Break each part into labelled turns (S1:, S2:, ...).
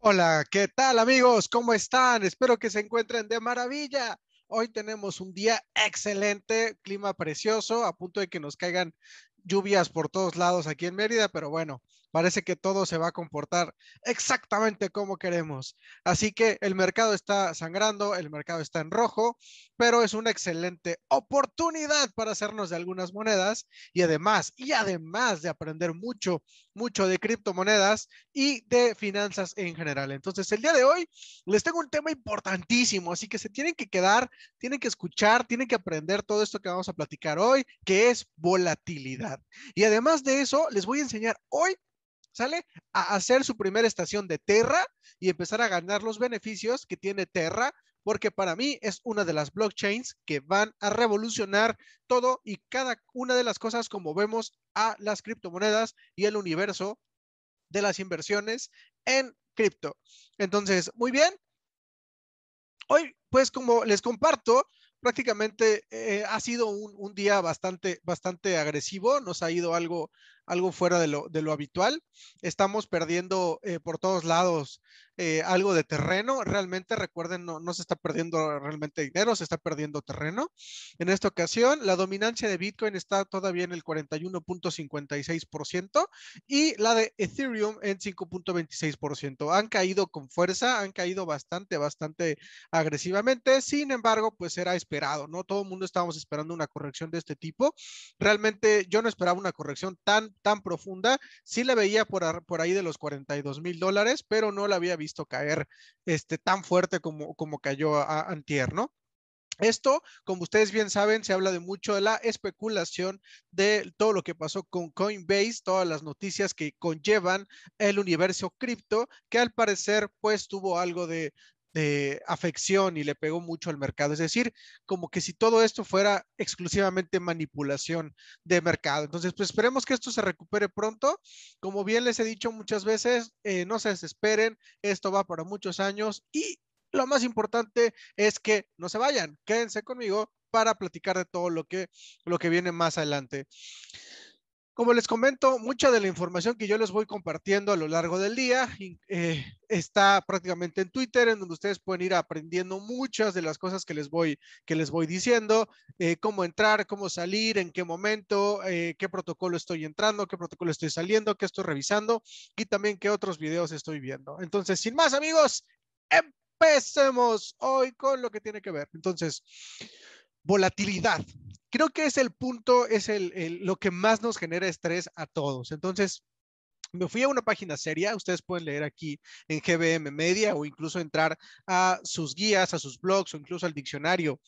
S1: Hola, ¿qué tal amigos? ¿Cómo están? Espero que se encuentren de maravilla. Hoy tenemos un día excelente, clima precioso, a punto de que nos caigan lluvias por todos lados aquí en Mérida, pero bueno, Parece que todo se va a comportar exactamente como queremos. Así que el mercado está sangrando, el mercado está en rojo, pero es una excelente oportunidad para hacernos de algunas monedas y además, y además de aprender mucho, mucho de criptomonedas y de finanzas en general. Entonces, el día de hoy les tengo un tema importantísimo, así que se tienen que quedar, tienen que escuchar, tienen que aprender todo esto que vamos a platicar hoy, que es volatilidad. Y además de eso, les voy a enseñar hoy ¿sale? A hacer su primera estación de Terra y empezar a ganar los beneficios que tiene Terra, porque para mí es una de las blockchains que van a revolucionar todo y cada una de las cosas como vemos a las criptomonedas y el universo de las inversiones en cripto. Entonces, muy bien. Hoy, pues como les comparto, prácticamente eh, ha sido un, un, día bastante, bastante agresivo. Nos ha ido algo, algo fuera de lo, de lo habitual. Estamos perdiendo eh, por todos lados eh, algo de terreno. Realmente, recuerden, no, no, se está perdiendo realmente dinero, se está perdiendo terreno. En esta ocasión, la dominancia de Bitcoin está todavía en el 41.56% y la de Ethereum en 5.26%. Han caído con fuerza, han caído bastante, bastante agresivamente. Sin embargo, pues era esperado, ¿no? Todo el mundo estábamos esperando una corrección de este tipo. Realmente yo no esperaba una corrección tan tan, profunda. Sí la veía por, por ahí de los 42 mil dólares, pero no la había visto caer este, tan fuerte como, como cayó a, Antier, ¿no? Esto, como ustedes bien saben, se habla de mucho de la especulación de todo lo que pasó con Coinbase, todas las noticias que conllevan el universo cripto, que al parecer pues tuvo algo de, de afección y le pegó mucho al mercado. Es decir, como que si todo esto fuera exclusivamente manipulación de mercado. Entonces, pues esperemos que esto se recupere pronto. Como bien les he dicho muchas veces, eh, no se desesperen, esto va para muchos años y lo más importante es que no se vayan, quédense conmigo para platicar de todo lo que, lo que viene más adelante. Como les comento, mucha de la información que yo les voy compartiendo a lo largo del día eh, está prácticamente en Twitter, en donde ustedes pueden ir aprendiendo muchas de las cosas que les voy, que les voy diciendo, eh, cómo entrar, cómo salir, en qué momento, eh, qué protocolo estoy entrando, qué protocolo estoy saliendo, qué estoy revisando y también qué otros videos estoy viendo. Entonces, sin más amigos, empecemos hoy con lo que tiene que ver. Entonces, volatilidad creo que es el punto, es el, lo que más nos genera estrés a todos. Entonces, me fui a una página seria, ustedes pueden leer aquí en GBM Media o incluso entrar a sus guías, a sus blogs o incluso al diccionario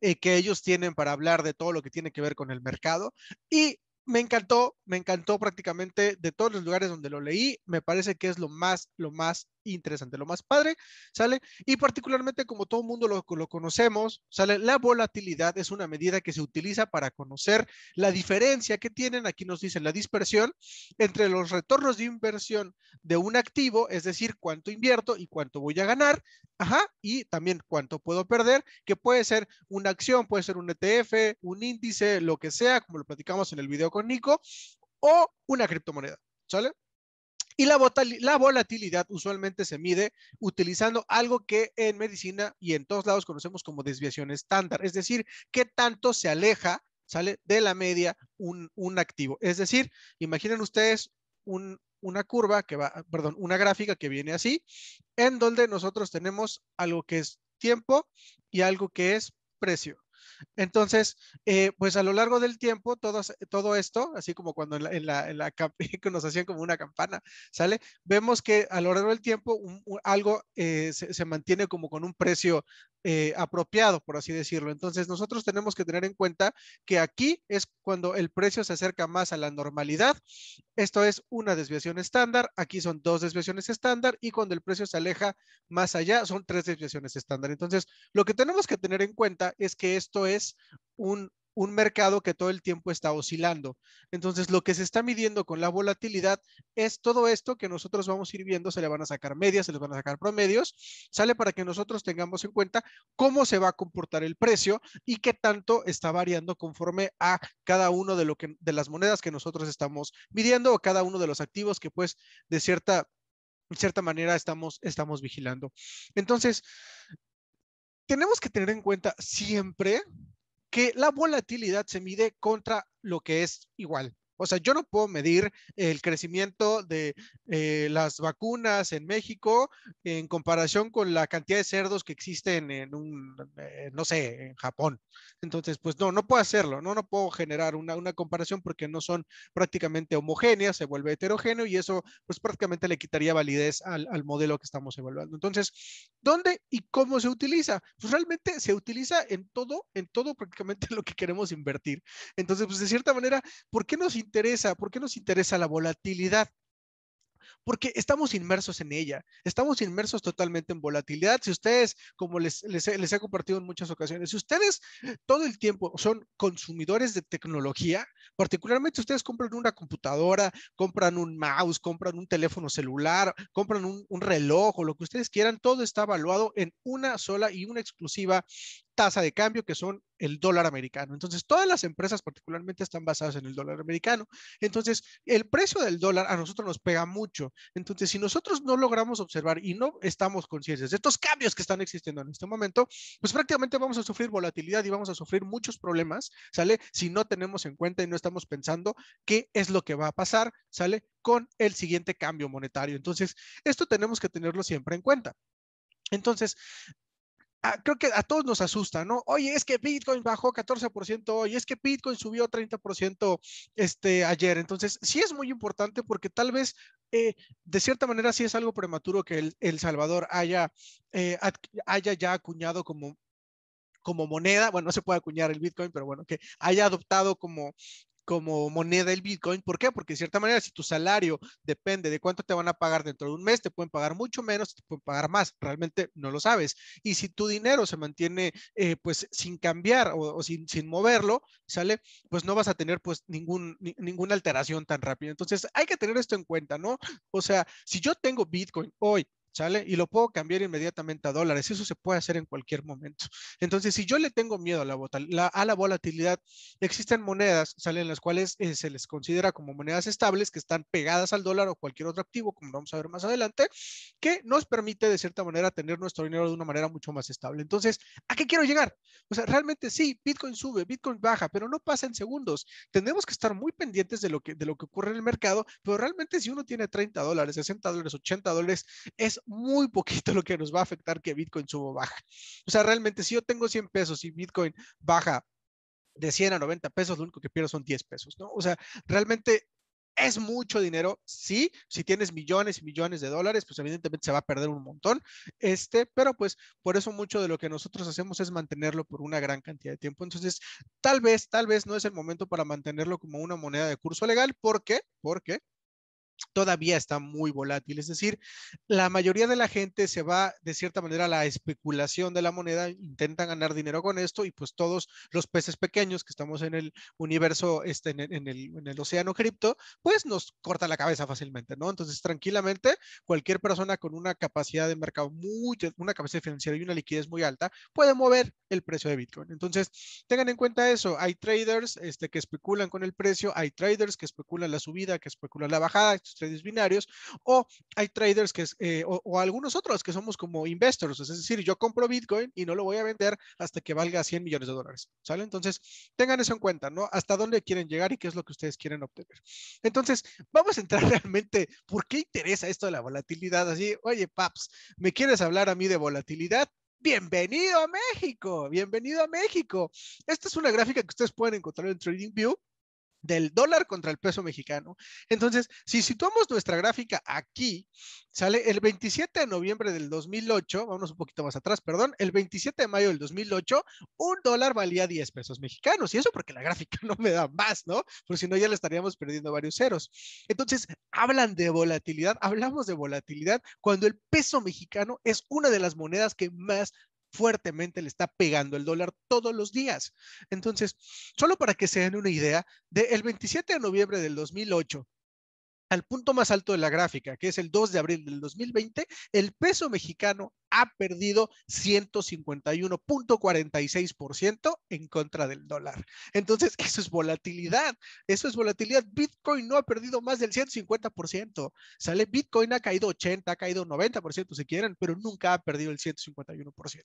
S1: eh, que ellos tienen para hablar de todo lo que tiene que ver con el mercado. Y me encantó, me encantó prácticamente de todos los lugares donde lo leí, me parece que es lo más, lo más interesante. Lo más padre, ¿sale? Y particularmente como todo mundo lo, lo conocemos, ¿sale? La volatilidad es una medida que se utiliza para conocer la diferencia que tienen, aquí nos dicen la dispersión, entre los retornos de inversión de un activo, es decir, cuánto invierto y cuánto voy a ganar, ajá, y también cuánto puedo perder, que puede ser una acción, puede ser un ETF, un índice, lo que sea, como lo platicamos en el video con Nico, o una criptomoneda. ¿Sale? Y la, volatilidad usualmente se mide utilizando algo que en medicina y en todos lados conocemos como desviación estándar, es decir, qué tanto se aleja, sale de la media un, activo. Es decir, imaginen ustedes una curva que va, perdón, una gráfica que viene así, en donde nosotros tenemos algo que es tiempo y algo que es precio. Entonces, eh, pues a lo largo del tiempo, todo, esto, así como cuando en la, nos hacían como una campana, ¿sale? Vemos que a lo largo del tiempo algo eh, se, se, mantiene como con un precio eh, apropiado, por así decirlo. Entonces, nosotros tenemos que tener en cuenta que aquí es cuando el precio se acerca más a la normalidad. Esto es una desviación estándar, aquí son dos desviaciones estándar y cuando el precio se aleja más allá son tres desviaciones estándar. Entonces, lo que tenemos que tener en cuenta es que esto es un un mercado que todo el tiempo está oscilando. Entonces, lo que se está midiendo con la volatilidad es todo esto que nosotros vamos a ir viendo, se le van a sacar medias, se les van a sacar promedios, sale para que nosotros tengamos en cuenta cómo se va a comportar el precio y qué tanto está variando conforme a cada uno de, lo que, de las monedas que nosotros estamos midiendo o cada uno de los activos que pues de cierta, cierta manera estamos, estamos vigilando. Entonces, tenemos que tener en cuenta siempre que la volatilidad se mide contra lo que es igual. O sea, yo no puedo medir el crecimiento de eh, las vacunas en México en comparación con la cantidad de cerdos que existen en un, eh, no sé, en Japón. Entonces, pues no, no puedo hacerlo, no, no puedo generar una, una comparación porque no son prácticamente homogéneas, se vuelve heterogéneo y eso pues prácticamente le quitaría validez al, al modelo que estamos evaluando. Entonces, ¿dónde y cómo se utiliza? Pues realmente se utiliza en todo, en todo prácticamente lo que queremos invertir. Entonces, pues de cierta manera, ¿por qué nos interesa? interesa? ¿Por qué nos interesa la volatilidad? porque estamos inmersos en ella, estamos inmersos totalmente en volatilidad. Si ustedes, como les, he compartido en muchas ocasiones, si ustedes todo el tiempo son consumidores de tecnología, particularmente ustedes compran una computadora, compran un mouse, compran un teléfono celular, compran un, reloj o lo que ustedes quieran, todo está evaluado en una sola y una exclusiva tasa de cambio, que son el dólar americano. Entonces, todas las empresas particularmente están basadas en el dólar americano. Entonces, el precio del dólar a nosotros nos pega mucho. Entonces, si nosotros no logramos observar y no estamos conscientes de estos cambios que están existiendo en este momento, pues prácticamente vamos a sufrir volatilidad y vamos a sufrir muchos problemas, ¿sale? Si no tenemos en cuenta y no estamos pensando qué es lo que va a pasar, ¿sale? Con el siguiente cambio monetario. Entonces, esto tenemos que tenerlo siempre en cuenta. Entonces, creo que a todos nos asusta, ¿no? Oye, es que Bitcoin bajó 14% hoy, es que Bitcoin subió 30% este, ayer. Entonces, sí es muy importante porque tal vez, eh, de cierta manera, sí es algo prematuro que El, Salvador haya, eh, haya ya acuñado como como moneda, bueno, no se puede acuñar el Bitcoin, pero bueno, que haya adoptado como, como moneda el Bitcoin. ¿Por qué? Porque de cierta manera, si tu salario depende de cuánto te van a pagar dentro de un mes, te pueden pagar mucho menos, te pueden pagar más, realmente no lo sabes. Y si tu dinero se mantiene eh, pues sin cambiar o, sin, sin, moverlo, ¿sale? Pues no vas a tener pues ningún, ninguna alteración tan rápida. Entonces hay que tener esto en cuenta, ¿no? O sea, si yo tengo Bitcoin hoy ¿sale? Y lo puedo cambiar inmediatamente a dólares. Eso se puede hacer en cualquier momento. Entonces, si yo le tengo miedo a la, a la volatilidad, existen monedas, salen En las cuales eh, se les considera como monedas estables que están pegadas al dólar o cualquier otro activo, como vamos a ver más adelante, que nos permite de cierta manera tener nuestro dinero de una manera mucho más estable. Entonces, ¿a qué quiero llegar? O sea, realmente sí, Bitcoin sube, Bitcoin baja, pero no pasa en segundos. Tenemos que estar muy pendientes de lo que, de lo que ocurre en el mercado, pero realmente si uno tiene 30 dólares, 60 dólares, 80 dólares, es muy poquito lo que nos va a afectar que Bitcoin suba o baja. O sea, realmente si yo tengo 100 pesos y Bitcoin baja de 100 a 90 pesos, lo único que pierdo son 10 pesos, ¿no? O sea, realmente es mucho dinero, sí, si tienes millones y millones de dólares, pues evidentemente se va a perder un montón, este, pero pues por eso mucho de lo que nosotros hacemos es mantenerlo por una gran cantidad de tiempo. Entonces, tal vez, tal vez no es el momento para mantenerlo como una moneda de curso legal, ¿por qué? Porque todavía está muy volátil. Es decir, la mayoría de la gente se va de cierta manera a la especulación de la moneda, intentan ganar dinero con esto y pues todos los peces pequeños que estamos en el universo, este, en, el, océano cripto, pues nos corta la cabeza fácilmente, ¿no? Entonces, tranquilamente, cualquier persona con una capacidad de mercado muy, una capacidad financiera y una liquidez muy alta puede mover el precio de Bitcoin. Entonces, tengan en cuenta eso. Hay traders este, que especulan con el precio, hay traders que especulan la subida, que especulan la bajada, estos traders binarios, o hay traders que, eh, o, o, algunos otros que somos como investors, es decir, yo compro Bitcoin y no lo voy a vender hasta que valga 100 millones de dólares, ¿sale? Entonces, tengan eso en cuenta, ¿no? Hasta dónde quieren llegar y qué es lo que ustedes quieren obtener. Entonces, vamos a entrar realmente, ¿por qué interesa esto de la volatilidad? Así, oye, Paps, ¿me quieres hablar a mí de volatilidad? Bienvenido a México, bienvenido a México. Esta es una gráfica que ustedes pueden encontrar en TradingView del dólar contra el peso mexicano. Entonces, si situamos nuestra gráfica aquí, sale el 27 de noviembre del 2008, vamos un poquito más atrás, perdón, el 27 de mayo del 2008, un dólar valía 10 pesos mexicanos, y eso porque la gráfica no me da más, ¿no? Porque si no ya le estaríamos perdiendo varios ceros. Entonces, hablan de volatilidad, hablamos de volatilidad cuando el peso mexicano es una de las monedas que más fuertemente le está pegando el dólar todos los días. Entonces, solo para que se den una idea, del 27 de noviembre del 2008 al punto más alto de la gráfica, que es el 2 de abril del 2020, el peso mexicano ha perdido 151.46% en contra del dólar. Entonces, eso es volatilidad, eso es volatilidad. Bitcoin no ha perdido más del 150%. Sale Bitcoin ha caído 80, ha caído 90% si quieren, pero nunca ha perdido el 151%.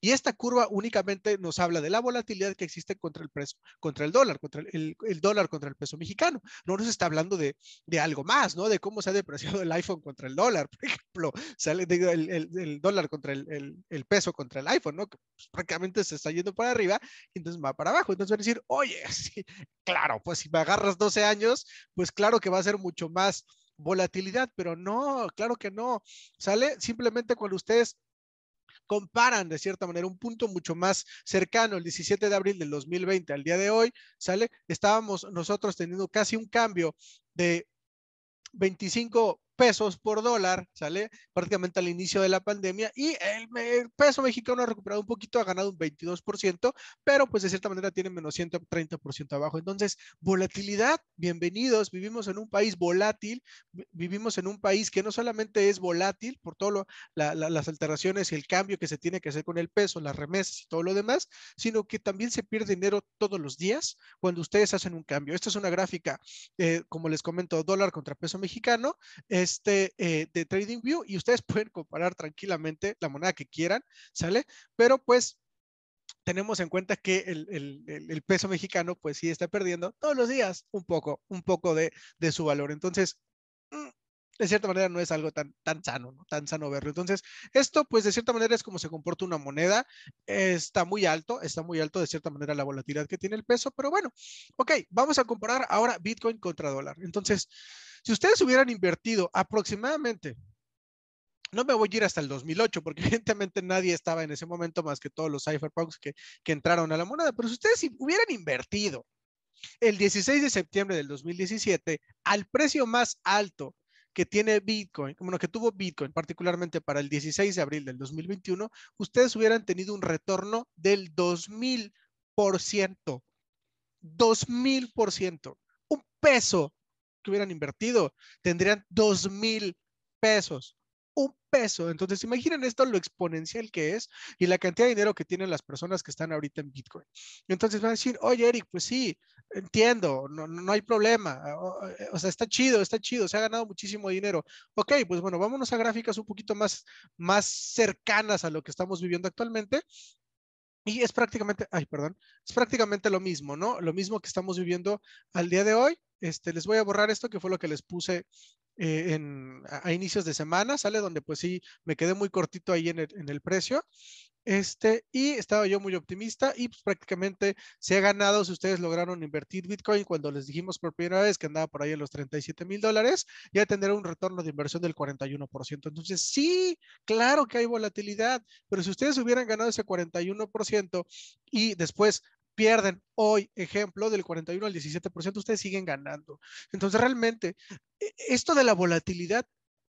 S1: Y esta curva únicamente nos habla de la volatilidad que existe contra el peso, contra el dólar, contra el, dólar contra el peso mexicano. No nos está hablando de, de, algo más, ¿no? De cómo se ha depreciado el iPhone contra el dólar, por ejemplo. Sale el dólar contra el, peso, contra el iPhone, ¿no? Pues, prácticamente se está yendo para arriba y entonces va para abajo. Entonces van a decir, oye, claro, pues si me agarras 12 años, pues claro que va a ser mucho más volatilidad, pero no, claro que no. Sale simplemente cuando ustedes comparan de cierta manera un punto mucho más cercano, el 17 de abril del 2020 al día de hoy, ¿sale? Estábamos nosotros teniendo casi un cambio de 25 pesos por dólar, ¿sale? Prácticamente al inicio de la pandemia y el, peso mexicano ha recuperado un poquito, ha ganado un 22%, pero pues de cierta manera tiene menos 130% abajo. Entonces, volatilidad, bienvenidos, vivimos en un país volátil, vivimos en un país que no solamente es volátil por todas las alteraciones y el cambio que se tiene que hacer con el peso, las remesas y todo lo demás, sino que también se pierde dinero todos los días cuando ustedes hacen un cambio. Esta es una gráfica, eh, como les comento, dólar contra peso mexicano, es este, eh, de TradingView y ustedes pueden comparar tranquilamente la moneda que quieran, ¿sale? Pero pues tenemos en cuenta que el, el, el, peso mexicano, pues sí está perdiendo todos los días un poco, un poco de, de, su valor. Entonces, de cierta manera no es algo tan, tan sano, ¿no? Tan sano verlo. Entonces, esto, pues, de cierta manera es como se comporta una moneda. está muy alto, está muy alto de cierta manera la volatilidad que tiene el peso, pero bueno, ok, vamos a comparar ahora Bitcoin contra dólar. Entonces, si ustedes hubieran invertido aproximadamente no me voy a ir hasta el 2008, porque evidentemente nadie estaba en ese momento más que todos los cypherpunks que, que, entraron a la moneda, pero si ustedes hubieran invertido el 16 de septiembre del 2017 al precio más alto que tiene Bitcoin, bueno, que tuvo Bitcoin particularmente para el 16 de abril del 2021, ustedes hubieran tenido un retorno del 2000%. 2000%. Un peso que hubieran invertido, tendrían 2000 pesos. Un peso. Entonces, imaginen esto lo exponencial que es y la cantidad de dinero que tienen las personas que están ahorita en Bitcoin. Entonces van a decir, oye, Eric, pues sí, entiendo, no, no, hay problema, eh, eh, o, sea, está chido, está chido, se ha ganado muchísimo dinero. Ok, pues bueno, vámonos a gráficas un poquito más, más cercanas a lo que estamos viviendo actualmente. Y es prácticamente, ay, perdón, es prácticamente lo mismo, ¿no? Lo mismo que estamos viviendo al día de hoy. Este, les voy a borrar esto que fue lo que les puse eh, en, a, a, inicios de semana, ¿sale? Donde pues sí, me quedé muy cortito ahí en el, en el precio. Este, y estaba yo muy optimista y pues, prácticamente se ha ganado si ustedes lograron invertir Bitcoin cuando les dijimos por primera vez que andaba por ahí en los 37 mil dólares, ya tendrá un retorno de inversión del 41%. Entonces, sí, claro que hay volatilidad, pero si ustedes hubieran ganado ese 41% y después pierden hoy, ejemplo, del 41 al 17%, ustedes siguen ganando. Entonces, realmente, e, esto de la volatilidad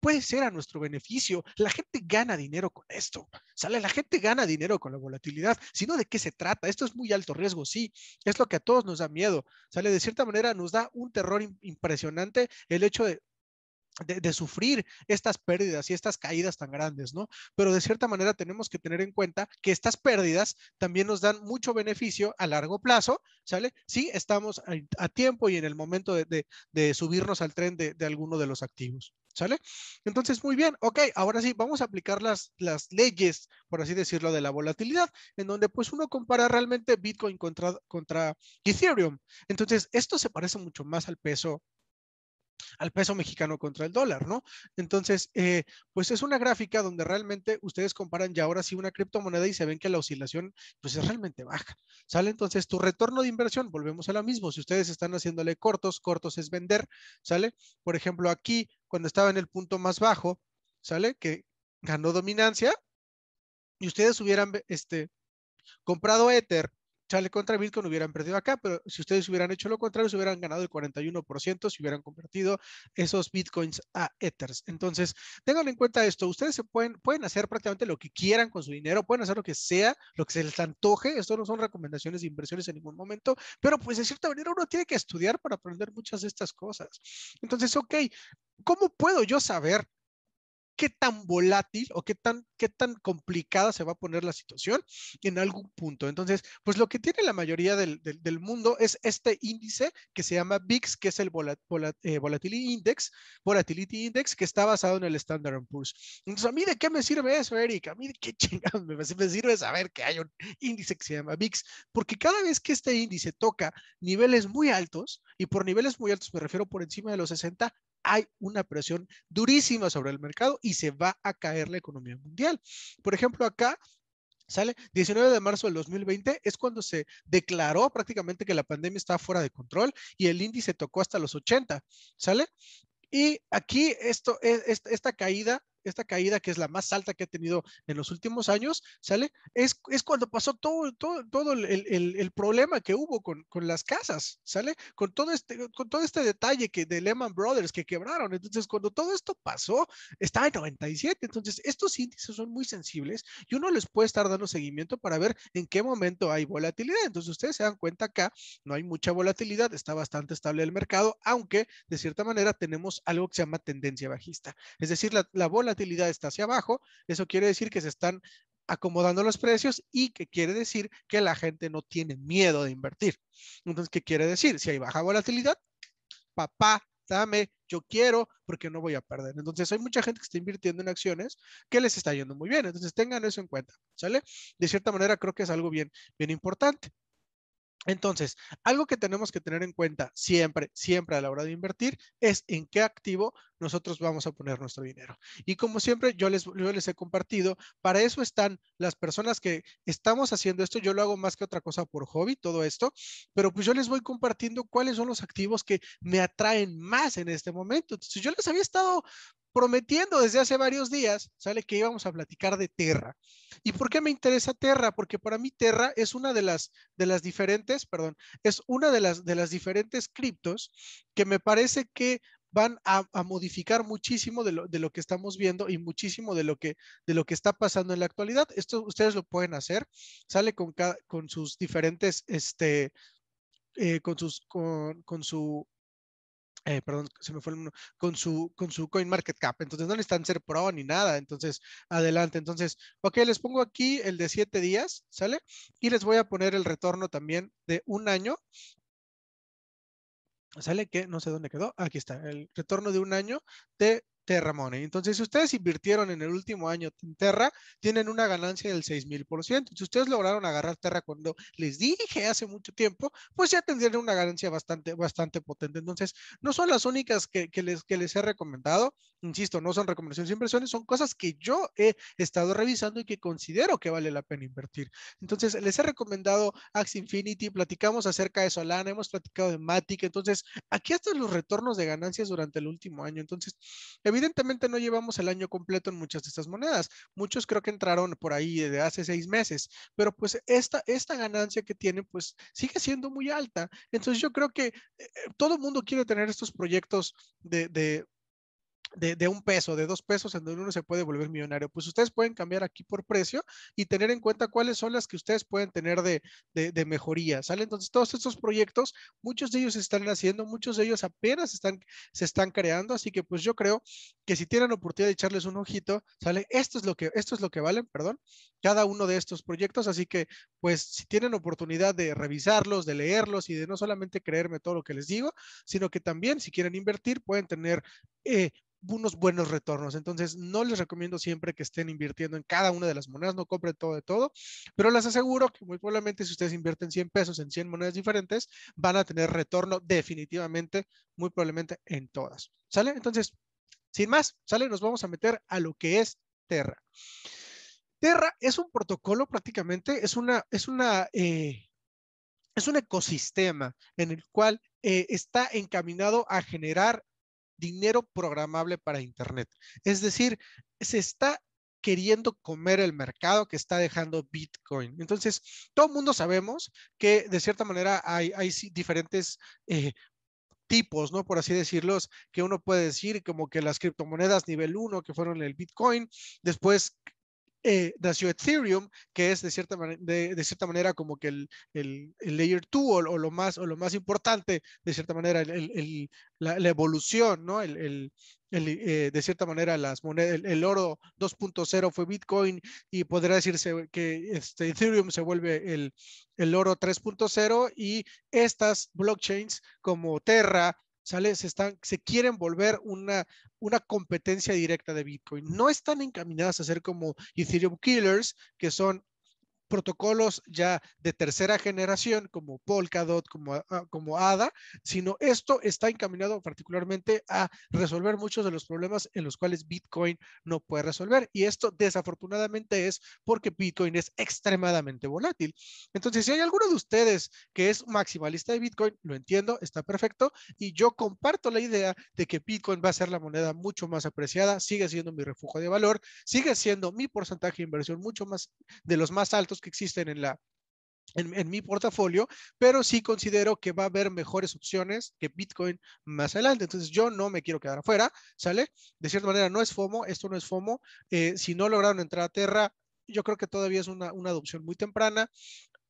S1: puede ser a nuestro beneficio. La gente gana dinero con esto. Sale, la gente gana dinero con la volatilidad. Sino de qué se trata. Esto es muy alto riesgo, sí. Es lo que a todos nos da miedo. Sale, de cierta manera nos da un terror impresionante el hecho de sufrir estas pérdidas y estas caídas tan grandes, ¿no? Pero de cierta manera tenemos que tener en cuenta que estas pérdidas también nos dan mucho beneficio a largo plazo, ¿sale? Si estamos a, tiempo y en el momento de subirnos al tren de alguno de los activos. ¿sale? Entonces, muy bien, ok, ahora sí, vamos a aplicar las, las leyes, por así decirlo, de la volatilidad, en donde pues uno compara realmente Bitcoin contra, contra Ethereum. Entonces, esto se parece mucho más al peso al peso mexicano contra el dólar, ¿no? Entonces, eh, pues es una gráfica donde realmente ustedes comparan ya ahora sí una criptomoneda y se ven que la oscilación pues es realmente baja, ¿sale? Entonces, tu retorno de inversión, volvemos a lo mismo, si ustedes están haciéndole cortos, cortos es vender, ¿sale? Por ejemplo, aquí cuando estaba en el punto más bajo, ¿sale? Que ganó dominancia y ustedes hubieran este, comprado Ether sale contra Bitcoin, hubieran perdido acá, pero si ustedes hubieran hecho lo contrario, se hubieran ganado el 41% si hubieran convertido esos Bitcoins a Ethers. Entonces, tengan en cuenta esto, ustedes se pueden, pueden hacer prácticamente lo que quieran con su dinero, pueden hacer lo que sea, lo que se les antoje, esto no son recomendaciones de inversiones en ningún momento, pero pues de cierta manera uno tiene que estudiar para aprender muchas de estas cosas. Entonces, ok, ¿cómo puedo yo saber qué tan volátil o qué tan, qué tan complicada se va a poner la situación en algún punto. Entonces, pues lo que tiene la mayoría del, mundo es este índice que se llama VIX, que es el volat, eh, Volatility Index, Volatility Index, que está basado en el Standard Poor's. Entonces, a mí de qué me sirve eso, Eric? A mí de qué chingados me, me sirve saber que hay un índice que se llama VIX, porque cada vez que este índice toca niveles muy altos, y por niveles muy altos me refiero por encima de los 60, hay una presión durísima sobre el mercado y se va a caer la economía mundial. Por ejemplo, acá ¿Sale? 19 de marzo del 2020 es cuando se declaró prácticamente que la pandemia estaba fuera de control y el índice tocó hasta los 80, ¿sale? Y aquí esto, e, esta caída esta caída que es la más alta que ha tenido en los últimos años, ¿sale? Es, es cuando pasó todo, todo, todo el, el, el, problema que hubo con, con, las casas, ¿sale? Con todo este, con todo este detalle que de Lehman Brothers que quebraron. Entonces, cuando todo esto pasó, estaba en 97. Entonces, estos índices son muy sensibles y uno les puede estar dando seguimiento para ver en qué momento hay volatilidad. Entonces, ustedes se dan cuenta acá, no hay mucha volatilidad, está bastante estable el mercado, aunque de cierta manera tenemos algo que se llama tendencia bajista. Es decir, la, la bola volatilidad está hacia abajo, eso quiere decir que se están acomodando los precios y que quiere decir que la gente no tiene miedo de invertir. Entonces, ¿qué quiere decir? Si hay baja volatilidad, papá, dame, yo quiero porque no voy a perder. Entonces, hay mucha gente que está invirtiendo en acciones que les está yendo muy bien. Entonces, tengan eso en cuenta, ¿sale? De cierta manera, creo que es algo bien, bien importante. Entonces, algo que tenemos que tener en cuenta siempre, siempre a la hora de invertir es en qué activo nosotros vamos a poner nuestro dinero. Y como siempre, yo les, he compartido, para eso están las personas que estamos haciendo esto. Yo lo hago más que otra cosa por hobby, todo esto, pero pues yo les voy compartiendo cuáles son los activos que me atraen más en este momento. Si yo les había estado prometiendo desde hace varios días, sale que íbamos a platicar de Terra. ¿Y por qué me interesa Terra? Porque para mí Terra es una de las, de las diferentes, perdón, es una de las, de las diferentes criptos que me parece que van a, modificar muchísimo de lo, que estamos viendo y muchísimo de lo que, de lo que está pasando en la actualidad. Esto ustedes lo pueden hacer, sale con, con sus diferentes, este, eh, con, sus, con, con su eh, perdón, se me fue el su con su, Coin Market Cap. Entonces no necesitan ser pro ni nada. Entonces, adelante. Entonces, ok, les pongo aquí el de siete días, ¿sale? Y les voy a poner el retorno también de un año. ¿Sale? Que no sé dónde quedó. Aquí está, el retorno de un año de Terra Money. Entonces, si ustedes invirtieron en el último año en Terra, tienen una ganancia del 6000%. Si ustedes lograron agarrar Terra cuando les dije hace mucho tiempo, pues ya tendrían una ganancia bastante, bastante potente. Entonces, no son las únicas que, les, que les he recomendado. Insisto, no son recomendaciones de inversiones, son cosas que yo he estado revisando y que considero que vale la pena invertir. Entonces, les he recomendado Axe Infinity, platicamos acerca de Solana, hemos platicado de Matic. Entonces, aquí están los retornos de ganancias durante el último año. Entonces, Evidentemente no llevamos el año completo en muchas de estas monedas. Muchos creo que entraron por ahí desde hace seis meses, pero pues esta, esta ganancia que tienen pues sigue siendo muy alta. Entonces yo creo que eh, eh, todo el mundo quiere tener estos proyectos de de, un peso, de dos pesos, en donde uno se puede volver millonario. Pues ustedes pueden cambiar aquí por precio y tener en cuenta cuáles son las que ustedes pueden tener de, mejoría, ¿sale? Entonces, todos estos proyectos, muchos de ellos están haciendo, muchos de ellos apenas están, se están creando, así que pues yo creo que si tienen oportunidad de echarles un ojito, ¿sale? Esto es lo que, esto es lo que valen, perdón, cada uno de estos proyectos, así que pues si tienen oportunidad de revisarlos, de leerlos y de no solamente creerme todo lo que les digo, sino que también si quieren invertir pueden tener... Eh, unos buenos retornos. Entonces, no les recomiendo siempre que estén invirtiendo en cada una de las monedas, no compren todo de todo, pero les aseguro que muy probablemente si ustedes invierten 100 pesos en 100 monedas diferentes, van a tener retorno definitivamente, muy probablemente en todas. ¿Sale? Entonces, sin más, ¿sale? Nos vamos a meter a lo que es Terra. Terra es un protocolo prácticamente, es una, es una, eh, es un ecosistema en el cual eh, está encaminado a generar dinero programable para Internet. Es decir, se está queriendo comer el mercado que está dejando Bitcoin. Entonces, todo el mundo sabemos que de cierta manera hay, diferentes eh, tipos, ¿no? Por así decirlos, que uno puede decir como que las criptomonedas nivel 1 que fueron el Bitcoin, después eh, nació Ethereum, que es de cierta, de, cierta manera como que el, el, el layer 2 o, lo más, o lo más importante, de cierta manera, el, la, la, evolución, ¿no? El, eh, de cierta manera, las monedas, el, oro 2.0 fue Bitcoin y podrá decirse que este Ethereum se vuelve el, oro 3.0 y estas blockchains como Terra, ¿sale? Se, están, se quieren volver una, una competencia directa de Bitcoin. No están encaminadas a ser como Ethereum Killers, que son protocolos ya de tercera generación como Polkadot, como, ah, ah, como ADA, sino esto está encaminado particularmente a resolver muchos de los problemas en los cuales Bitcoin no puede resolver. Y esto desafortunadamente es porque Bitcoin es extremadamente volátil. Entonces, si hay alguno de ustedes que es maximalista de Bitcoin, lo entiendo, está perfecto. Y yo comparto la idea de que Bitcoin va a ser la moneda mucho más apreciada, sigue siendo mi refugio de valor, sigue siendo mi porcentaje de inversión mucho más de los más altos que existen en la, en, mi portafolio, pero sí considero que va a haber mejores opciones que Bitcoin más adelante. Entonces yo no me quiero quedar afuera, ¿sale? De cierta manera no es FOMO, esto no es FOMO. Eh, si no lograron entrar a Terra, yo creo que todavía es una, una adopción muy temprana.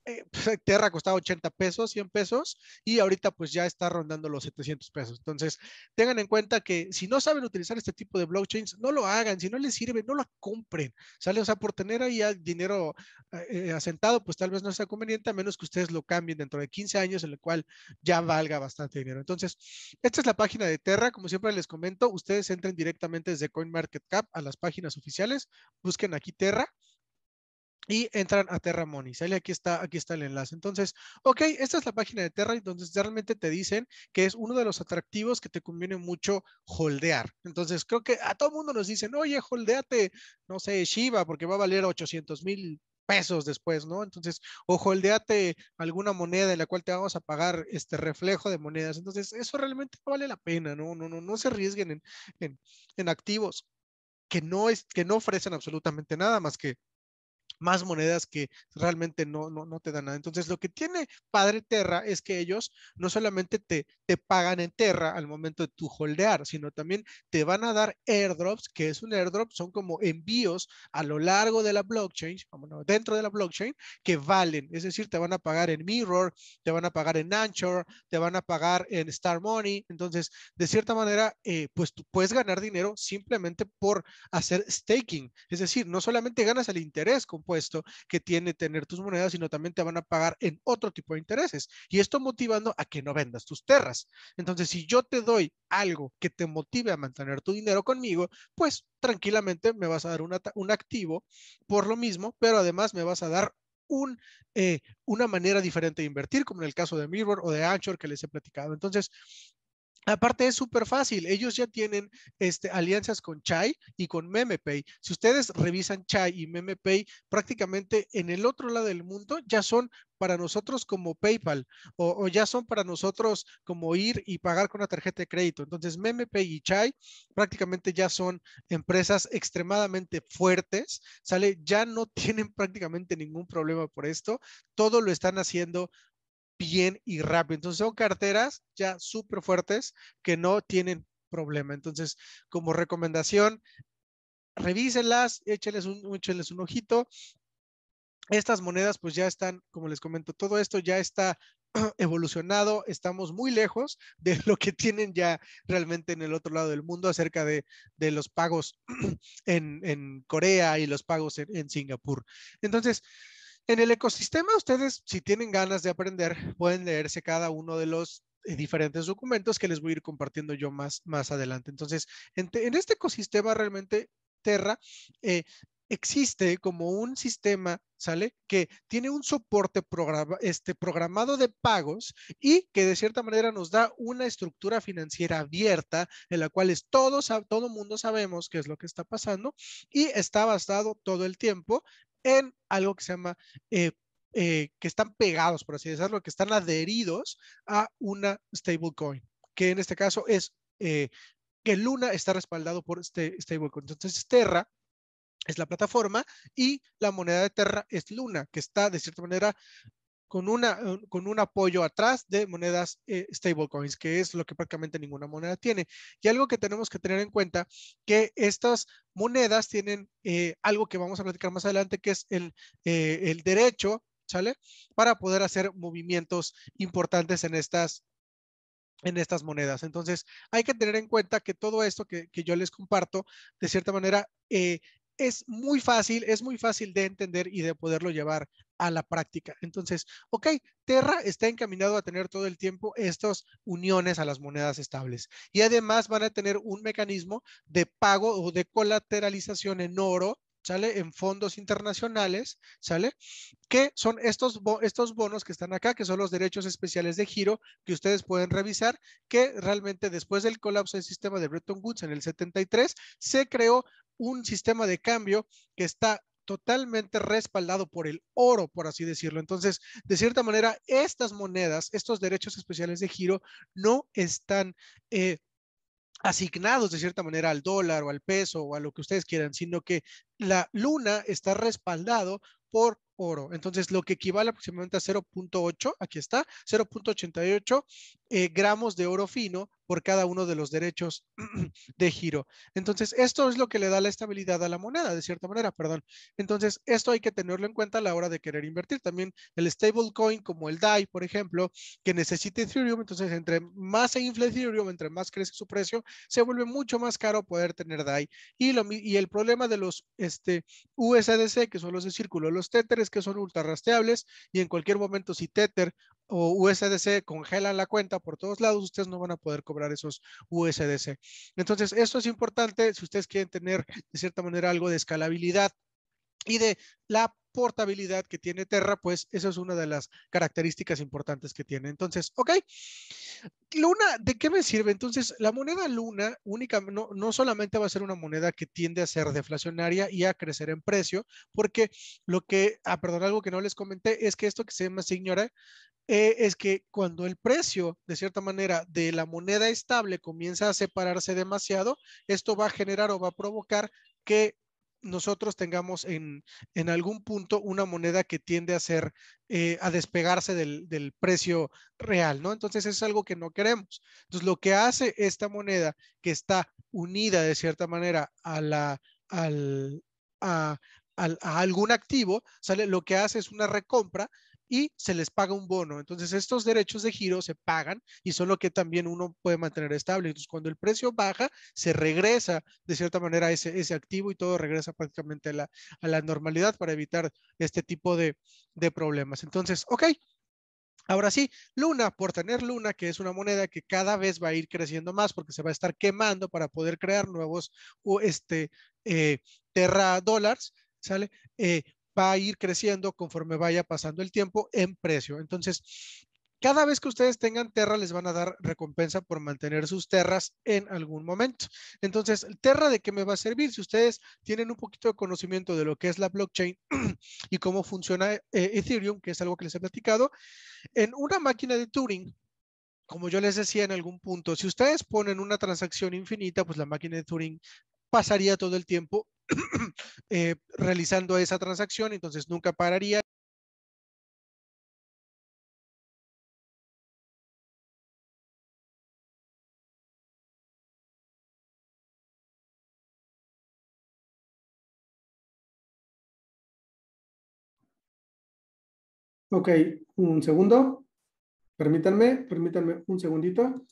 S1: Eh, pues, Terra costaba 80 pesos, 100 pesos, y ahorita pues ya está rondando los 700 pesos. Entonces, tengan en cuenta que si no saben utilizar este tipo de blockchains, no lo hagan, si no les sirve, no lo compren, ¿sale? O sea, por tener ahí el dinero eh, eh, asentado, pues tal vez no sea conveniente, a menos que ustedes lo cambien dentro de 15 años, en el cual ya valga bastante dinero. Entonces, esta es la página de Terra, como siempre les comento, ustedes entren directamente desde CoinMarketCap a las páginas oficiales, busquen aquí Terra, y entran a Terra Money. Sale aquí está, aquí está el enlace. Entonces, ok, esta es la página de Terra, entonces realmente te dicen que es uno de los atractivos que te conviene mucho holdear. Entonces, creo que a todo mundo nos dicen, oye, holdeate, no sé, Shiva, porque va a valer 800 mil pesos después, ¿no? Entonces, o holdeate alguna moneda en la cual te vamos a pagar este reflejo de monedas. Entonces, eso realmente no vale la pena, ¿no? No, no, no se arriesguen en, en, en activos que no, es, que no ofrecen absolutamente nada más que más monedas que realmente no, no, no te dan nada. Entonces, lo que tiene padre Terra es que ellos no solamente te, te pagan en Terra al momento de tu holdear, sino también te van a dar airdrops, que es un airdrop, son como envíos a lo largo de la blockchain, bueno, dentro de la blockchain, que valen. Es decir, te van a pagar en Mirror, te van a pagar en Anchor, te van a pagar en Star Money. Entonces, de cierta manera, eh, pues tú puedes ganar dinero simplemente por hacer staking. Es decir, no solamente ganas el interés con que tiene tener tus monedas, sino también te van a pagar en otro tipo de intereses. Y esto motivando a que no vendas tus terras. Entonces, si yo te doy algo que te motive a mantener tu dinero conmigo, pues tranquilamente me vas a dar un activo por lo mismo, pero además me vas a dar un, eh, una manera diferente de invertir, como en el caso de Mirror o de Anchor que les he platicado. Entonces, Aparte es súper fácil, ellos ya tienen este, alianzas con Chai y con MemePay. Si ustedes revisan Chai y MemePay, prácticamente en el otro lado del mundo ya son para nosotros como PayPal o, ya son para nosotros como ir y pagar con una tarjeta de crédito. Entonces, MemePay y Chai prácticamente ya son empresas extremadamente fuertes, ¿sale? Ya no tienen prácticamente ningún problema por esto. Todo lo están haciendo bien y rápido. Entonces son carteras ya súper fuertes que no tienen problema. Entonces, como recomendación, revísenlas, échenles un, échenles un ojito. Estas monedas pues ya están, como les comento, todo esto ya está evolucionado, estamos muy lejos de lo que tienen ya realmente en el otro lado del mundo acerca de, de los pagos en, en, Corea y los pagos en Singapur. Entonces, en el ecosistema, ustedes, si tienen ganas de aprender, pueden leerse cada uno de los eh, diferentes documentos que les voy a ir compartiendo yo más, más adelante. Entonces, en, este ecosistema realmente Terra eh, existe como un sistema, ¿sale? Que tiene un soporte este, programado de pagos y que de cierta manera nos da una estructura financiera abierta en la cual es todos, todo mundo sabemos qué es lo que está pasando y está basado todo el tiempo en algo que se llama, eh, eh, que están pegados, por así decirlo, que están adheridos a una stablecoin, que en este caso es eh, que Luna está respaldado por este stablecoin. Entonces, Terra es la plataforma y la moneda de Terra es Luna, que está de cierta manera con, una, eh, con un apoyo atrás de monedas eh, stablecoins, que es lo que prácticamente ninguna moneda tiene. Y algo que tenemos que tener en cuenta, que estas monedas tienen eh, algo que vamos a platicar más adelante, que es el, derecho, ¿sale? Para poder hacer movimientos importantes en estas en estas monedas. Entonces, hay que tener en cuenta que todo esto que, que yo les comparto, de cierta manera, es muy fácil, es muy fácil de entender y de poderlo llevar a la práctica. Entonces, ok, Terra está encaminado a tener todo el tiempo estas uniones a las monedas estables y además van a tener un mecanismo de pago o de colateralización en oro ¿sale? En fondos internacionales, ¿sale? Que son estos, estos bonos que están acá, que son los derechos especiales de giro que ustedes pueden revisar, que realmente después del colapso del sistema de Bretton Woods en el 73, se creó un sistema de cambio que está totalmente respaldado por el oro, por así decirlo. Entonces, de cierta manera, estas monedas, estos derechos especiales de giro, no están... Eh, asignados de cierta manera al dólar o al peso o a lo que ustedes quieran, sino que la luna está respaldado por oro. Entonces, lo que equivale aproximadamente a 0.8, aquí está, 0.88 eh, gramos de oro fino por cada uno de los derechos de giro. Entonces, esto es lo que le da la estabilidad a la moneda, de cierta manera, perdón. Entonces, esto hay que tenerlo en cuenta a la hora de querer invertir. También el stablecoin como el DAI, por ejemplo, que necesita Ethereum, entonces entre más se infla Ethereum, entre más crece su precio, se vuelve mucho más caro poder tener DAI. Y, y el problema de los este, USDC, que son los de círculo, los Tether, es que son ultra rastreables y en cualquier momento si Tether o USDC congelan la cuenta por todos lados, ustedes no van a poder cobrar esos USDC. Entonces, esto es importante si ustedes quieren tener de cierta manera algo de escalabilidad y de la portabilidad que tiene Terra, pues esa es una de las características importantes que tiene. Entonces, ok, Luna, ¿de qué me sirve? Entonces, la moneda Luna única, no, solamente va a ser una moneda que tiende a ser deflacionaria y a crecer en precio, porque lo que, ah, perdón, algo que no les comenté es que esto que se me señora, eh, es que cuando el precio, de cierta manera, de la moneda estable comienza a separarse demasiado, esto va a generar o va a provocar que nosotros tengamos en, en algún punto una moneda que tiende a ser, eh, a despegarse del, precio real, ¿no? Entonces es algo que no queremos. Entonces lo que hace esta moneda que está unida de cierta manera a la, al, a algún activo, sale, lo que hace es una recompra y se les paga un bono. Entonces, estos derechos de giro se pagan y solo que también uno puede mantener estable. Entonces, cuando el precio baja, se regresa de cierta manera ese, ese activo y todo regresa prácticamente a la, normalidad para evitar este tipo de, problemas. Entonces, ok, Ahora sí, Luna, por tener Luna, que es una moneda que cada vez va a ir creciendo más porque se va a estar quemando para poder crear nuevos este, eh, Terra dólares, ¿sale? Eh, va a ir creciendo conforme vaya pasando el tiempo en precio. Entonces, cada vez que ustedes tengan Terra, les van a dar recompensa por mantener sus Terras en algún momento. Entonces, Terra, ¿de qué me va a servir? Si ustedes tienen un poquito de conocimiento de lo que es la blockchain y cómo funciona eh, Ethereum, que es algo que les he platicado, en una máquina de Turing, como yo les decía en algún punto, si ustedes ponen una transacción infinita, pues la máquina de Turing pasaría todo el tiempo Eh, realizando esa transacción, entonces nunca pararía. Ok, un segundo. Permítanme, permítanme un segundito.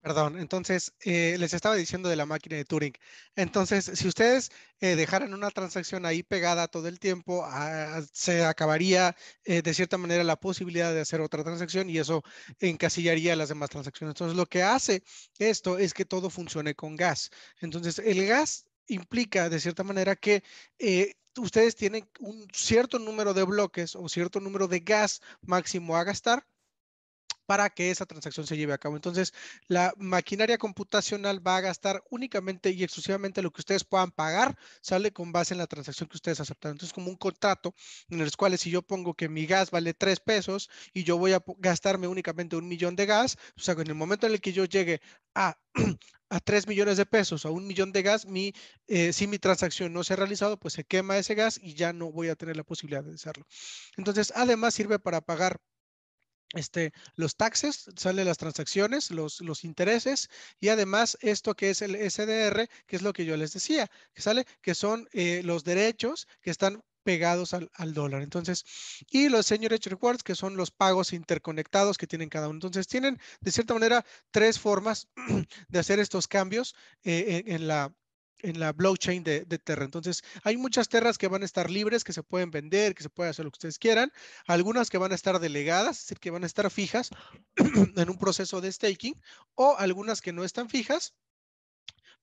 S1: Perdón, entonces eh, les estaba diciendo de la máquina de Turing. Entonces, si ustedes eh, dejaran una transacción ahí pegada todo el tiempo, ah, ah, se acabaría eh, de cierta manera la posibilidad de hacer otra transacción y eso encasillaría las demás transacciones. Entonces, lo que hace esto es que todo funcione con gas. Entonces, el gas implica de cierta manera que ustedes tienen un cierto número de bloques o cierto número de gas máximo a gastar para que esa transacción se lleve a cabo. Entonces, la maquinaria computacional va a gastar únicamente y exclusivamente lo que ustedes puedan pagar, sale con base en la transacción que ustedes aceptan. Entonces, como un contrato en el cuales si yo pongo que mi gas vale tres pesos y yo voy a gastarme únicamente un millón de gas, o sea, en el momento en el que yo llegue a, a 3 millones de pesos, a un millón de gas, mi, eh, si mi transacción no se ha realizado, pues se quema ese gas y ya no voy a tener la posibilidad de hacerlo. Entonces, además sirve para pagar este, los taxes, sale las transacciones, los, los, intereses y además esto que es el SDR, que es lo que yo les decía, que sale, que son eh, los derechos que están pegados al, dólar. Entonces, y los señores rewards, que son los pagos interconectados que tienen cada uno. Entonces, tienen de cierta manera tres formas de hacer estos cambios eh, en, la, en la blockchain de, Terra. Entonces, hay muchas Terras que van a estar libres, que se pueden vender, que se puede hacer lo que ustedes quieran. Algunas que van a estar delegadas, es decir, que van a estar fijas en un proceso de staking, o algunas que no están fijas,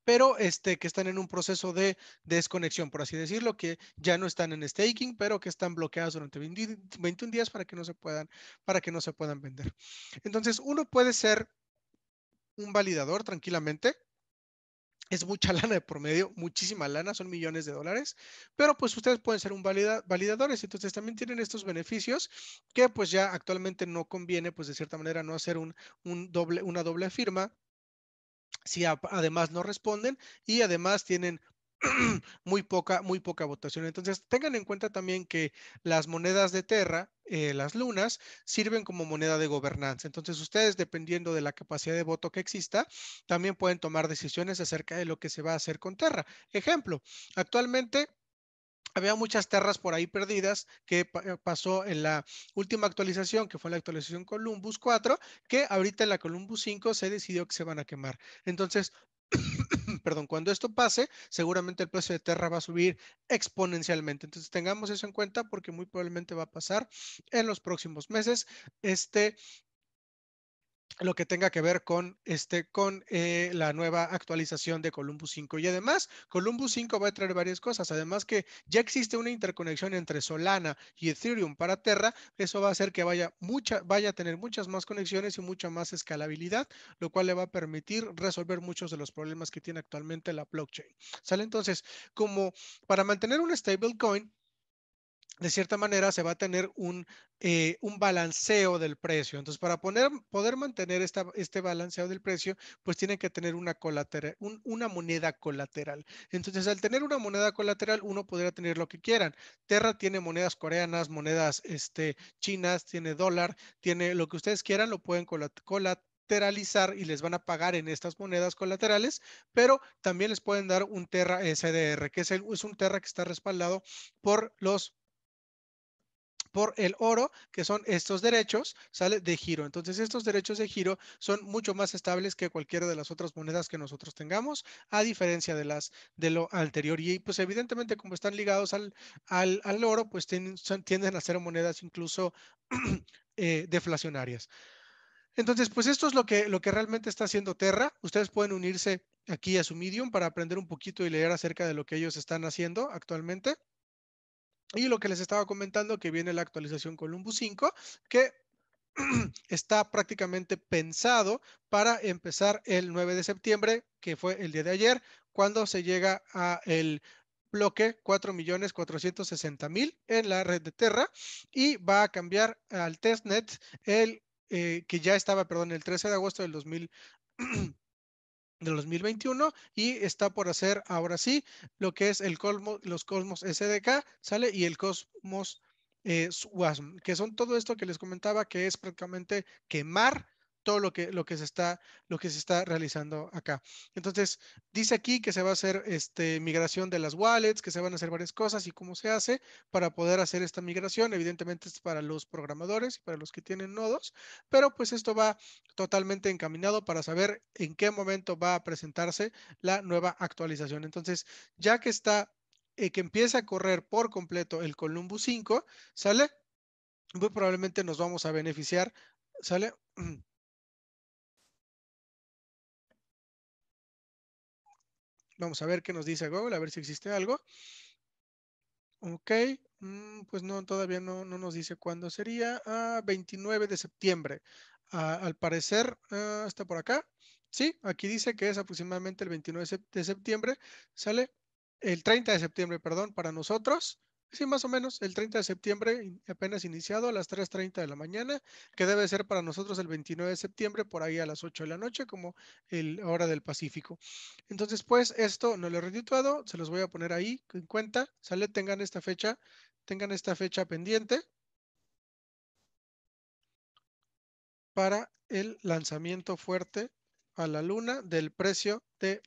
S1: pero este, que están en un proceso de desconexión, por así decirlo, que ya no están en staking, pero que están bloqueadas durante 21 días para que no se puedan, para que no se puedan vender. Entonces, uno puede ser un validador tranquilamente es mucha lana de promedio, muchísima lana, son millones de dólares, pero pues ustedes pueden ser un validador validadores, entonces también tienen estos beneficios que pues ya actualmente no conviene pues de cierta manera no hacer un, doble, una doble firma si además no responden y además tienen muy poca, muy poca votación. Entonces tengan en cuenta también que las monedas de Terra eh, las lunas, sirven como moneda de gobernanza. Entonces ustedes, dependiendo de la capacidad de voto que exista, también pueden tomar decisiones acerca de lo que se va a hacer con Terra. Ejemplo, actualmente había muchas terras por ahí perdidas que eh, pasó en la última actualización, que fue la actualización Columbus 4, que ahorita en la Columbus 5 se decidió que se van a quemar. Entonces, perdón, cuando esto pase, seguramente el precio de Terra va a subir exponencialmente. Entonces tengamos eso en cuenta porque muy probablemente va a pasar en los próximos meses. Este lo que tenga que ver con, este, con eh, la nueva actualización de Columbus 5. Y además, Columbus 5 va a traer varias cosas. Además que ya existe una interconexión entre Solana y Ethereum para Terra, eso va a hacer que vaya, mucha, vaya a tener muchas más conexiones y mucha más escalabilidad, lo cual le va a permitir resolver muchos de los problemas que tiene actualmente la blockchain. ¿Sale? Entonces, como para mantener una stablecoin, de cierta manera se va a tener un, eh, un balanceo del precio. Entonces, para poder mantener esta, este balanceo del precio, pues tienen que tener una, una moneda colateral. Entonces, al tener una moneda colateral, uno podría tener lo que quieran. Terra tiene monedas coreanas, monedas este, chinas, tiene dólar, tiene lo que ustedes quieran, lo pueden colateralizar y les van a pagar en estas monedas colaterales, pero también les pueden dar un Terra SDR, que es un Terra que está respaldado por los por el oro, que son estos derechos, sale de giro. Entonces, estos derechos de giro son mucho más estables que cualquiera de las otras monedas que nosotros tengamos, a diferencia de las de lo anterior. Y pues evidentemente, como están ligados al, al, oro, pues tienden, a ser monedas incluso eh, deflacionarias. Entonces, pues esto es lo que, lo que realmente está haciendo Terra. Ustedes pueden unirse aquí a su Medium para aprender un poquito y leer acerca de lo que ellos están haciendo actualmente. Y lo que les estaba comentando, que viene la actualización Columbus 5, que está prácticamente pensado para empezar el 9 de septiembre, que fue el día de ayer, cuando se llega a el bloque 4.460.000 en la red de Terra y va a cambiar al testnet el eh, que ya estaba, perdón, el 13 de agosto del 2000. de 2021 y está por hacer ahora sí lo que es el Cosmos, los Cosmos SDK, ¿sale? Y el Cosmos eh, que son todo esto que les comentaba, que es prácticamente quemar todo lo que, lo que, se, está, lo que se está realizando acá. Entonces, dice aquí que se va a hacer este, migración de las wallets, que se van a hacer varias cosas y cómo se hace para poder hacer esta migración. Evidentemente es para los programadores y para los que tienen nodos, pero pues esto va totalmente encaminado para saber en qué momento va a presentarse la nueva actualización. Entonces, ya que está eh, que empieza a correr por completo el Columbus 5, ¿sale? Muy probablemente nos vamos a beneficiar, ¿sale? Vamos a ver qué nos dice Google, a ver si existe algo. Ok, mm, pues no, todavía no, nos dice cuándo sería. Ah, 29 de septiembre. Ah, al parecer, hasta ah, está por acá. Sí, aquí dice que es aproximadamente el 29 de septiembre. Sale el 30 de septiembre, perdón, para nosotros. Sí, más o menos, el 30 de septiembre, apenas iniciado a las 3.30 de la mañana, que debe ser para nosotros el 29 de septiembre, por ahí a las 8 de la noche, como el hora del Pacífico. Entonces, pues esto no lo he retitulado, se los voy a poner ahí en cuenta, sale, tengan esta fecha, tengan esta fecha pendiente para el lanzamiento fuerte a la luna del precio de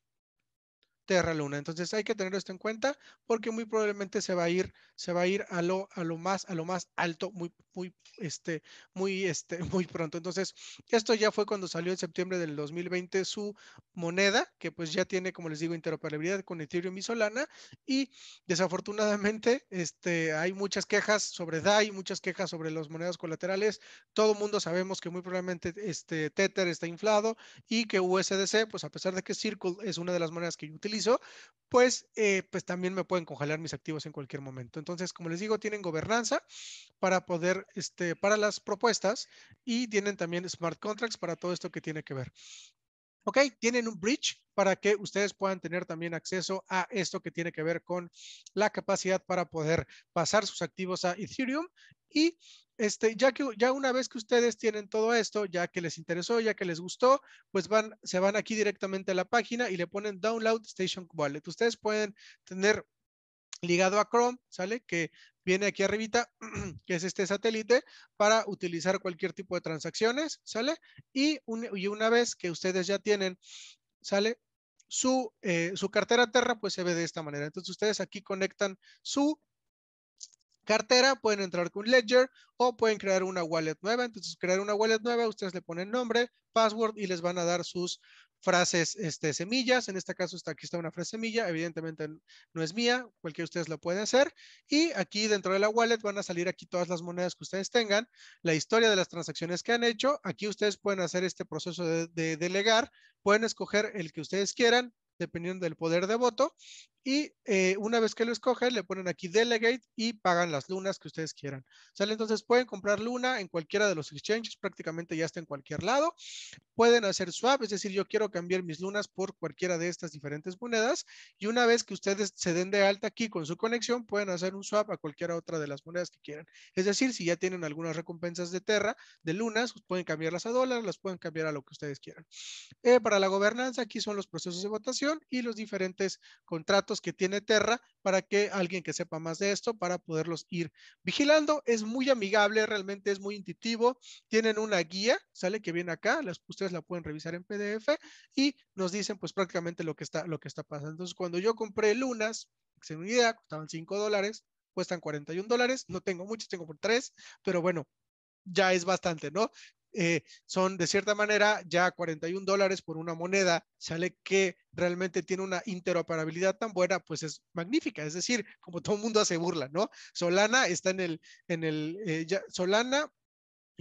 S1: Terra Luna. Entonces hay que tener esto en cuenta porque muy probablemente se va a ir, se va a ir a lo, a lo más, a lo más alto, muy, muy, este, muy, este, muy pronto. Entonces, esto ya fue cuando salió en septiembre del 2020 su moneda, que pues ya tiene, como les digo, interoperabilidad con Ethereum y Solana. Y desafortunadamente, este, hay muchas quejas sobre DAI, muchas quejas sobre las monedas colaterales. Todo mundo sabemos que muy probablemente este Tether está inflado y que USDC, pues a pesar de que Circle es una de las monedas que yo utilizo, pues, eh, pues también me pueden congelar mis activos en cualquier momento. Entonces, como les digo, tienen gobernanza para poder este, para las propuestas y tienen también smart contracts para todo esto que tiene que ver. ¿ok? Tienen un bridge para que ustedes puedan tener también acceso a esto que tiene que ver con la capacidad para poder pasar sus activos a Ethereum y este, ya que ya una vez que ustedes tienen todo esto, ya que les interesó, ya que les gustó, pues van, se van aquí directamente a la página y le ponen Download Station Wallet. Ustedes pueden tener ligado a Chrome, ¿sale? Que viene aquí arribita, que es este satélite, para utilizar cualquier tipo de transacciones, ¿sale? Y, y una vez que ustedes ya tienen, ¿sale? Su, eh, su cartera Terra, pues se ve de esta manera. Entonces ustedes aquí conectan su cartera, pueden entrar con Ledger o pueden crear una wallet nueva. Entonces, crear una wallet nueva, ustedes le ponen nombre, password y les van a dar sus, frases este, semillas. En este caso está aquí está una frase semilla, evidentemente no es mía, cualquiera de ustedes lo puede hacer. Y aquí dentro de la wallet van a salir aquí todas las monedas que ustedes tengan, la historia de las transacciones que han hecho. Aquí ustedes pueden hacer este proceso de delegar, pueden escoger el que ustedes quieran dependiendo del poder de voto y eh, una vez que lo escogen, le ponen aquí Delegate y pagan las lunas que ustedes quieran. ¿Sale? Entonces pueden comprar luna en cualquiera de los exchanges, prácticamente ya está en cualquier lado. Pueden hacer swap, es decir, yo quiero cambiar mis lunas por cualquiera de estas diferentes monedas. Y una vez que ustedes se den de alta aquí con su conexión, pueden hacer un swap a cualquiera otra de las monedas que quieran. Es decir, si ya tienen algunas recompensas de Terra, de lunas, pues, pueden cambiarlas a dólares, las pueden cambiar a lo que ustedes quieran. Eh, para la gobernanza, aquí son los procesos de votación y los diferentes contratos que tiene Terra para que alguien que sepa más de esto, para poderlos ir vigilando. Es muy amigable, realmente es muy intuitivo. Tienen una guía, sale que viene acá, las, ustedes la pueden revisar en PDF y nos dicen pues prácticamente lo que está, lo que está pasando. Entonces, cuando yo compré lunas, que una idea, costaban 5 dólares, cuestan 41 dólares, no tengo muchos, tengo por 3, pero bueno, ya es bastante, ¿no? Eh, son de cierta manera ya 41 dólares por una moneda, sale que realmente tiene una interoperabilidad tan buena, pues es magnífica. Es decir, como todo el mundo hace burla, ¿no? Solana está en el, en el, eh, ya, Solana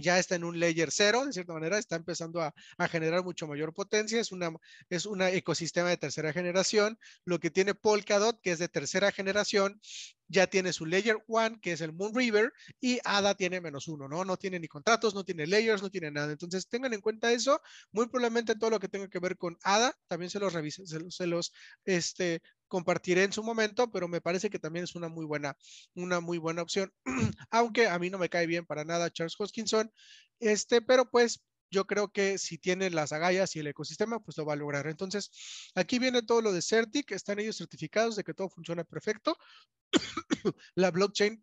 S1: ya está en un layer cero, de cierta manera, está empezando a, generar mucho mayor potencia, es una, es ecosistema de tercera generación, lo que tiene Polkadot, que es de tercera generación, ya tiene su layer one que es el Moon River, y ADA tiene menos uno, ¿no? No tiene ni contratos, no tiene layers, no tiene nada. Entonces tengan en cuenta eso. Muy probablemente todo lo que tenga que ver con ADA, también se los revisen, se los, este, compartiré en su momento, pero me parece que también es una muy buena, una muy buena opción. Aunque a mí no me cae bien para nada Charles Hoskinson, este, pero pues yo creo que si tiene las agallas y el ecosistema, pues lo va a lograr. Entonces, aquí viene todo lo de Certic, están ellos certificados de que todo funciona perfecto. la blockchain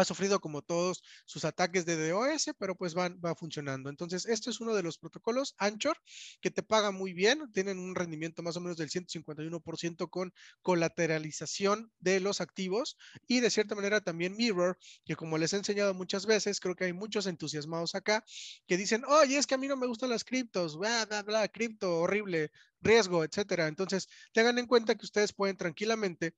S1: ha sufrido como todos sus ataques de DOS, pero pues van, va funcionando. Entonces, este es uno de los protocolos Anchor que te paga muy bien, tienen un rendimiento más o menos del 151% con colateralización de los activos y de cierta manera también Mirror, que como les he enseñado muchas veces, creo que hay muchos entusiasmados acá que dicen, oye, es que a mí no me gustan las criptos, bla, bla, bla, cripto, horrible, riesgo, etcétera. Entonces, tengan en cuenta que ustedes pueden tranquilamente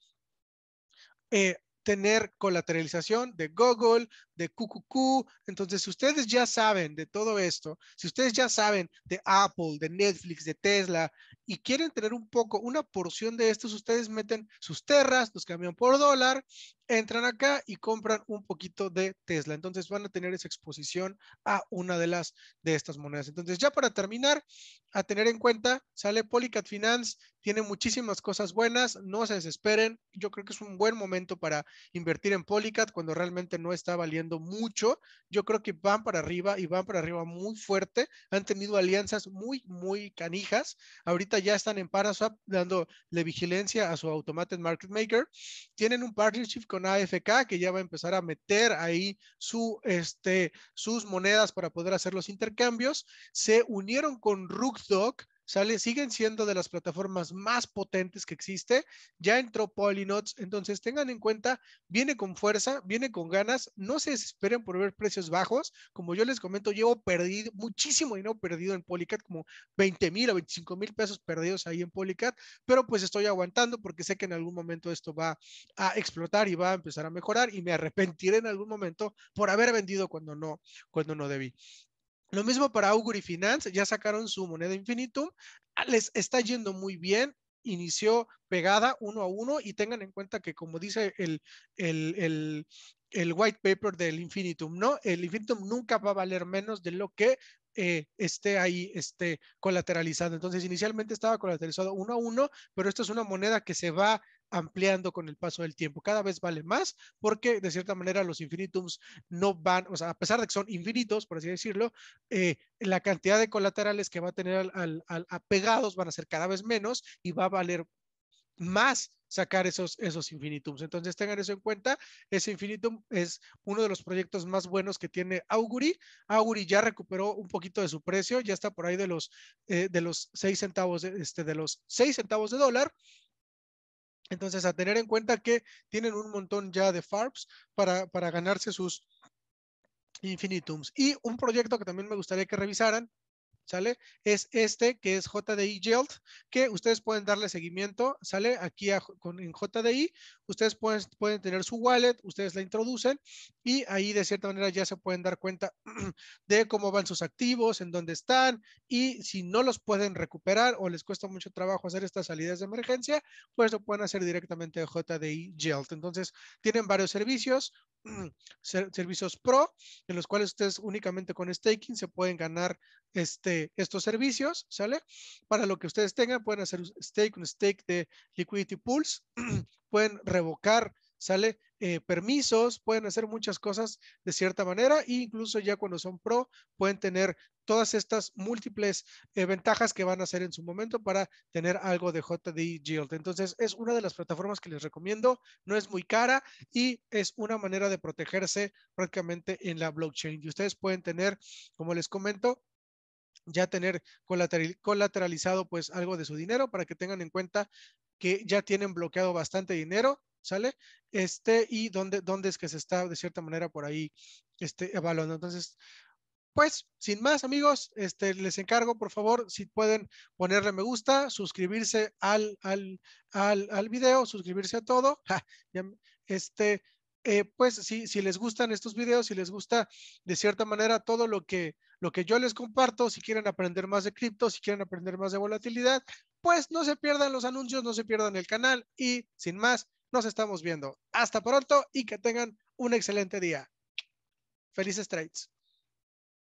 S1: eh, tener colateralización de Google, de QQQ. Entonces, si ustedes ya saben de todo esto, si ustedes ya saben de Apple, de Netflix, de Tesla, y quieren tener un poco, una porción de estos, ustedes meten sus terras, los cambian por dólar, entran acá y compran un poquito de Tesla. Entonces van a tener esa exposición a una de las de estas monedas. Entonces ya para terminar, a tener en cuenta, sale Polycat Finance, tiene muchísimas cosas buenas, no se desesperen. Yo creo que es un buen momento para invertir en Polycat cuando realmente no está valiendo mucho. Yo creo que van para arriba y van para arriba muy fuerte. Han tenido alianzas muy, muy canijas. Ahorita ya están en Paraswap dándole vigilancia a su automated market maker. Tienen un partnership con AFK que ya va a empezar a meter ahí su, este, sus monedas para poder hacer los intercambios. Se unieron con Rookdoc ¿sale? Siguen siendo de las plataformas más potentes que existe. Ya entró Polynots, entonces tengan en cuenta, viene con fuerza, viene con ganas, no se desesperen por ver precios bajos. Como yo les comento, llevo perdido muchísimo dinero perdido en Polycat, como 20 mil o 25 mil pesos perdidos ahí en Polycat, pero pues estoy aguantando porque sé que en algún momento esto va a explotar y va a empezar a mejorar y me arrepentiré en algún momento por haber vendido cuando no, cuando no debí. Lo mismo para Augury Finance, ya sacaron su moneda Infinitum, ah, les está yendo muy bien, inició pegada uno a uno y tengan en cuenta que como dice el, el, white paper del Infinitum, ¿no? El Infinitum nunca va a valer menos de lo que eh, esté ahí esté colateralizado. Entonces, inicialmente estaba colateralizado uno a uno, pero esta es una moneda que se va ampliando con el paso del tiempo. Cada vez vale más porque de cierta manera los infinitums no van, o sea, a pesar de que son infinitos, por así decirlo, eh, la cantidad de colaterales que va a tener al, apegados van a ser cada vez menos y va a valer más sacar esos, esos infinitums. Entonces tengan eso en cuenta. Ese infinitum es uno de los proyectos más buenos que tiene Auguri. Auguri ya recuperó un poquito de su precio, ya está por ahí de los, eh, centavos, este, de los centavos de dólar. Entonces, a tener en cuenta que tienen un montón ya de FARPs para, para ganarse sus infinitums. Y un proyecto que también me gustaría que revisaran ¿sale? Es este que es JDI Yield, que ustedes pueden darle seguimiento, ¿sale? Aquí con, en JDI, ustedes pueden, pueden tener su wallet, ustedes la introducen y ahí de cierta manera ya se pueden dar cuenta de cómo van sus activos, en dónde están y si no los pueden recuperar o les cuesta mucho trabajo hacer estas salidas de emergencia, pues lo pueden hacer directamente de JDI Yield. Entonces, tienen varios servicios, servicios pro, en los cuales ustedes únicamente con staking se pueden ganar este, estos servicios, ¿sale? Para lo que ustedes tengan, pueden hacer stake, un stake de liquidity pools, pueden revocar ¿sale? Eh, permisos, pueden hacer muchas cosas de cierta manera e incluso ya cuando son pro pueden tener todas estas múltiples eh, ventajas que van a hacer en su momento para tener algo de JD Yield. Entonces es una de las plataformas que les recomiendo, no es muy cara y es una manera de protegerse prácticamente en la blockchain. Y ustedes pueden tener, como les comento, ya tener colateralizado pues algo de su dinero para que tengan en cuenta que ya tienen bloqueado bastante dinero, ¿sale? Este, y dónde, dónde es que se está de cierta manera por ahí este, evaluando. Entonces, pues, sin más, amigos, este, les encargo, por favor, si pueden ponerle me gusta, suscribirse al, al, al, video, suscribirse a todo. este, eh, pues, si, si les gustan estos videos, si les gusta de cierta manera todo lo que, lo que yo les comparto, si quieren aprender más de cripto, si quieren aprender más de volatilidad, pues no se pierdan los anuncios, no se pierdan el canal y sin más, nos estamos viendo. Hasta pronto y que tengan un excelente día. Felices trades.